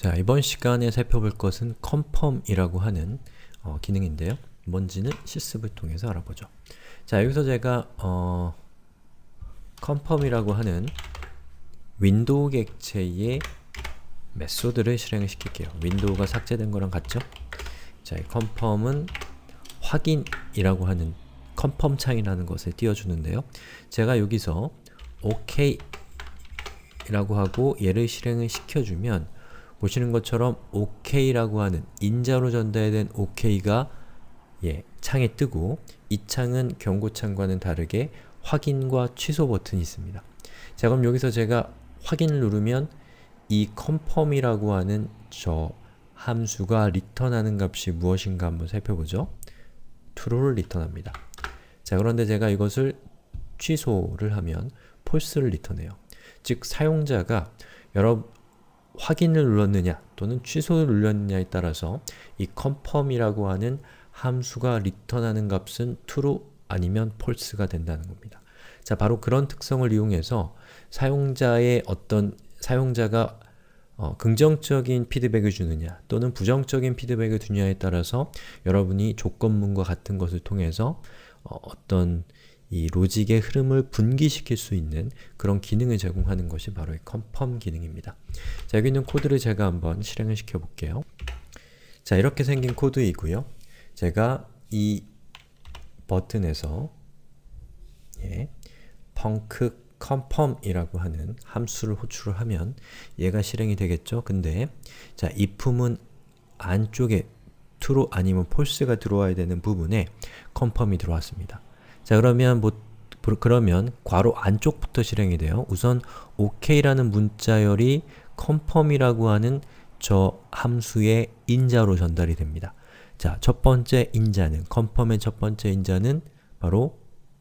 자, 이번 시간에 살펴볼 것은 confirm이라고 하는 어, 기능인데요. 뭔지는 실습을 통해서 알아보죠. 자, 여기서 제가 어, confirm이라고 하는 윈도우 객체의 메소드를 실행시킬게요. 윈도우가 삭제된 거랑 같죠? 자, 이 confirm은 확인이라고 하는 confirm 창이라는 것을 띄워주는데요. 제가 여기서 OK이라고 하고 얘를 실행을 시켜주면 보시는 것처럼 OK라고 하는 인자로 전달된 OK가 예, 창에 뜨고 이 창은 경고창과는 다르게 확인과 취소 버튼이 있습니다. 자 그럼 여기서 제가 확인을 누르면 이 confirm이라고 하는 저 함수가 리턴하는 값이 무엇인가 한번 살펴보죠. true를 리턴합니다. 자 그런데 제가 이것을 취소를 하면 false를 리턴해요. 즉 사용자가 여러 확인을 눌렀느냐 또는 취소를 눌렀느냐에 따라서 이 confirm이라고 하는 함수가 리턴하는 값은 true 아니면 false가 된다는 겁니다. 자, 바로 그런 특성을 이용해서 사용자의 어떤 사용자가 어, 긍정적인 피드백을 주느냐 또는 부정적인 피드백을 주느냐에 따라서 여러분이 조건문과 같은 것을 통해서 어, 떤이 로직의 흐름을 분기시킬 수 있는 그런 기능을 제공하는 것이 바로 이 컨펌 기능입니다. 자, 여기 있는 코드를 제가 한번 실행을 시켜볼게요. 자, 이렇게 생긴 코드이고요. 제가 이 버튼에서 예, 펑크 c o 이라고 하는 함수를 호출을 하면 얘가 실행이 되겠죠? 근데 자, 이 품은 안쪽에 true 아니면 false가 들어와야 되는 부분에 c o 이 들어왔습니다. 자 그러면 뭐 그러면 괄호 안쪽부터 실행이 돼요. 우선 OK라는 문자열이 confirm이라고 하는 저 함수의 인자로 전달이 됩니다. 자, 첫 번째 인자는, confirm의 첫 번째 인자는 바로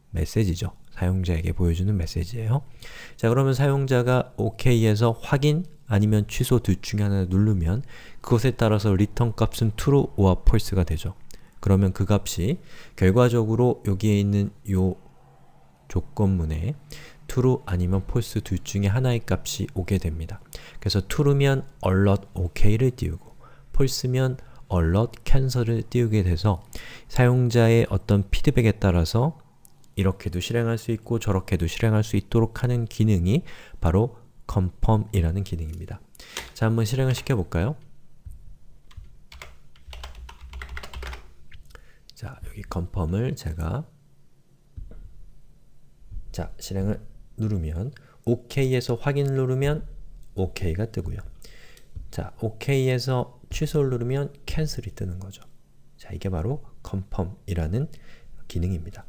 메시지죠. 사용자에게 보여주는 메시지예요. 자, 그러면 사용자가 OK에서 확인 아니면 취소 둘 중에 하나 를 누르면 그것에 따라서 return 값은 true or false가 되죠. 그러면 그 값이 결과적으로 여기에 있는 요 조건문에 true 아니면 false 둘 중에 하나의 값이 오게 됩니다. 그래서 true면 alert ok를 띄우고 false면 alert cancel을 띄우게 돼서 사용자의 어떤 피드백에 따라서 이렇게도 실행할 수 있고 저렇게도 실행할 수 있도록 하는 기능이 바로 confirm이라는 기능입니다. 자, 한번 실행을 시켜볼까요? 컨펌을 제가 자 실행을 누르면 OK에서 확인을 누르면 OK가 뜨고요. 자 OK에서 취소를 누르면 c c a n e l 이 뜨는 거죠. 자 이게 바로 컨펌이라는 기능입니다.